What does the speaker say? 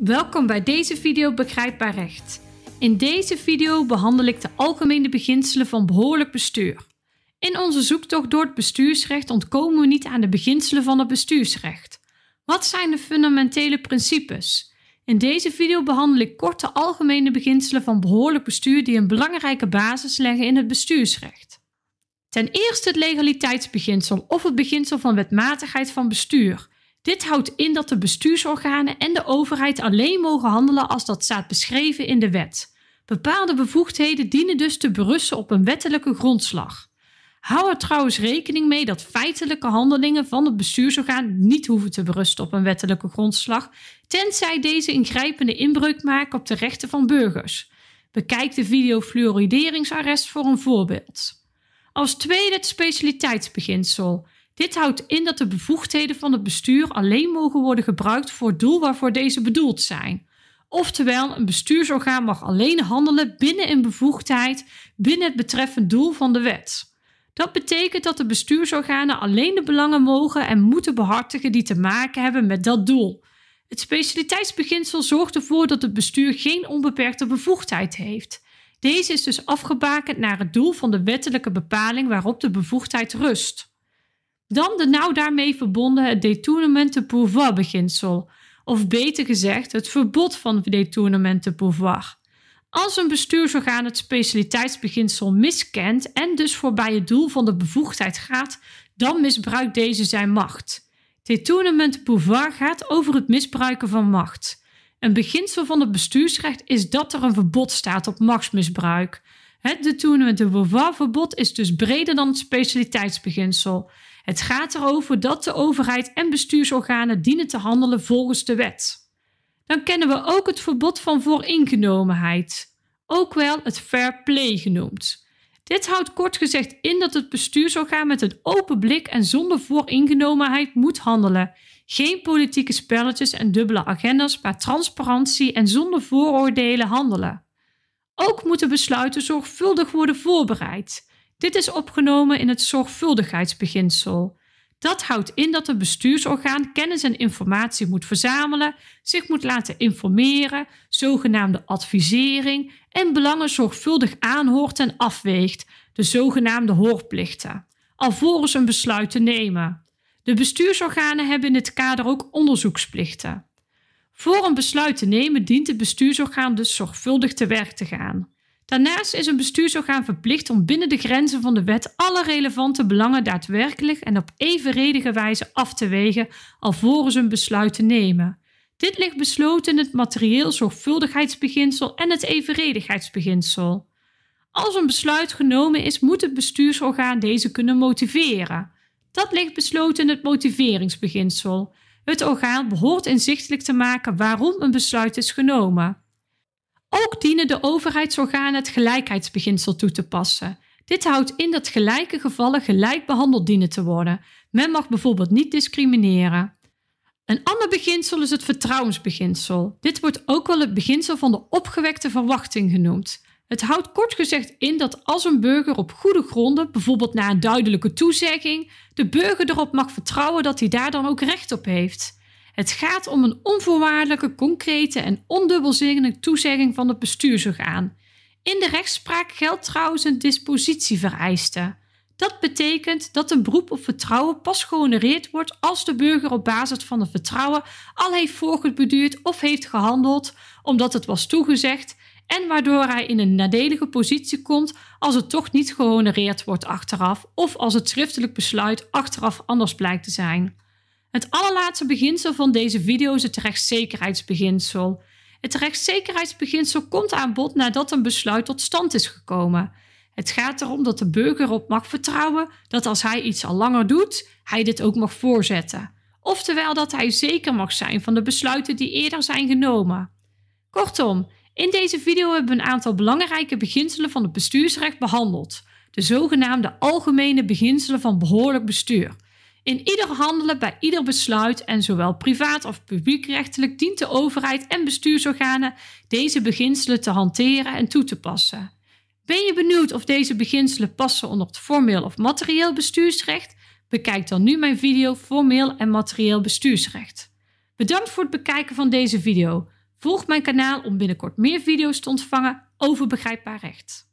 Welkom bij deze video Begrijpbaar Recht. In deze video behandel ik de algemene beginselen van behoorlijk bestuur. In onze zoektocht door het bestuursrecht ontkomen we niet aan de beginselen van het bestuursrecht. Wat zijn de fundamentele principes? In deze video behandel ik kort de algemene beginselen van behoorlijk bestuur die een belangrijke basis leggen in het bestuursrecht. Ten eerste het legaliteitsbeginsel of het beginsel van wetmatigheid van bestuur. Dit houdt in dat de bestuursorganen en de overheid alleen mogen handelen als dat staat beschreven in de wet. Bepaalde bevoegdheden dienen dus te berusten op een wettelijke grondslag. Hou er trouwens rekening mee dat feitelijke handelingen van het bestuursorgaan niet hoeven te berusten op een wettelijke grondslag, tenzij deze ingrijpende inbreuk maken op de rechten van burgers. Bekijk de video fluorideringsarrest voor een voorbeeld. Als tweede het specialiteitsbeginsel. Dit houdt in dat de bevoegdheden van het bestuur alleen mogen worden gebruikt voor het doel waarvoor deze bedoeld zijn. Oftewel, een bestuursorgaan mag alleen handelen binnen een bevoegdheid binnen het betreffend doel van de wet. Dat betekent dat de bestuursorganen alleen de belangen mogen en moeten behartigen die te maken hebben met dat doel. Het specialiteitsbeginsel zorgt ervoor dat het bestuur geen onbeperkte bevoegdheid heeft. Deze is dus afgebakend naar het doel van de wettelijke bepaling waarop de bevoegdheid rust dan de nauw daarmee verbonden het détournement de pouvoir beginsel, of beter gezegd het verbod van détournement de pouvoir. Als een bestuursorgaan het specialiteitsbeginsel miskent en dus voorbij het doel van de bevoegdheid gaat, dan misbruikt deze zijn macht. Détournement de pouvoir gaat over het misbruiken van macht. Een beginsel van het bestuursrecht is dat er een verbod staat op machtsmisbruik. Het de detournement de Beauvoir-verbod is dus breder dan het specialiteitsbeginsel. Het gaat erover dat de overheid en bestuursorganen dienen te handelen volgens de wet. Dan kennen we ook het verbod van vooringenomenheid, ook wel het fair play genoemd. Dit houdt kort gezegd in dat het bestuursorgaan met een open blik en zonder vooringenomenheid moet handelen. Geen politieke spelletjes en dubbele agendas, maar transparantie en zonder vooroordelen handelen. Ook moeten besluiten zorgvuldig worden voorbereid. Dit is opgenomen in het zorgvuldigheidsbeginsel. Dat houdt in dat het bestuursorgaan kennis en informatie moet verzamelen, zich moet laten informeren, zogenaamde advisering en belangen zorgvuldig aanhoort en afweegt, de zogenaamde hoorplichten, alvorens een besluit te nemen. De bestuursorganen hebben in dit kader ook onderzoeksplichten. Voor een besluit te nemen dient het bestuursorgaan dus zorgvuldig te werk te gaan. Daarnaast is een bestuursorgaan verplicht om binnen de grenzen van de wet alle relevante belangen daadwerkelijk en op evenredige wijze af te wegen alvorens een besluit te nemen. Dit ligt besloten in het materieel zorgvuldigheidsbeginsel en het evenredigheidsbeginsel. Als een besluit genomen is, moet het bestuursorgaan deze kunnen motiveren. Dat ligt besloten in het motiveringsbeginsel. Het orgaan behoort inzichtelijk te maken waarom een besluit is genomen. Ook dienen de overheidsorganen het gelijkheidsbeginsel toe te passen. Dit houdt in dat gelijke gevallen gelijk behandeld dienen te worden. Men mag bijvoorbeeld niet discrimineren. Een ander beginsel is het vertrouwensbeginsel. Dit wordt ook wel het beginsel van de opgewekte verwachting genoemd. Het houdt kort gezegd in dat als een burger op goede gronden, bijvoorbeeld na een duidelijke toezegging, de burger erop mag vertrouwen dat hij daar dan ook recht op heeft. Het gaat om een onvoorwaardelijke, concrete en ondubbelzinnige toezegging van het bestuursorgaan. In de rechtspraak geldt trouwens een dispositievereiste. Dat betekent dat een beroep op vertrouwen pas gehonoreerd wordt als de burger op basis van het vertrouwen al heeft voorgeduurd of heeft gehandeld omdat het was toegezegd en waardoor hij in een nadelige positie komt als het toch niet gehonoreerd wordt achteraf of als het schriftelijk besluit achteraf anders blijkt te zijn. Het allerlaatste beginsel van deze video is het rechtszekerheidsbeginsel. Het rechtszekerheidsbeginsel komt aan bod nadat een besluit tot stand is gekomen. Het gaat erom dat de burger op mag vertrouwen dat als hij iets al langer doet, hij dit ook mag voorzetten. Oftewel dat hij zeker mag zijn van de besluiten die eerder zijn genomen. Kortom, in deze video hebben we een aantal belangrijke beginselen van het bestuursrecht behandeld. De zogenaamde algemene beginselen van behoorlijk bestuur. In ieder handelen bij ieder besluit en zowel privaat of publiekrechtelijk dient de overheid en bestuursorganen deze beginselen te hanteren en toe te passen. Ben je benieuwd of deze beginselen passen onder het formeel of materieel bestuursrecht? Bekijk dan nu mijn video Formeel en Materieel Bestuursrecht. Bedankt voor het bekijken van deze video. Volg mijn kanaal om binnenkort meer video's te ontvangen over begrijpbaar recht.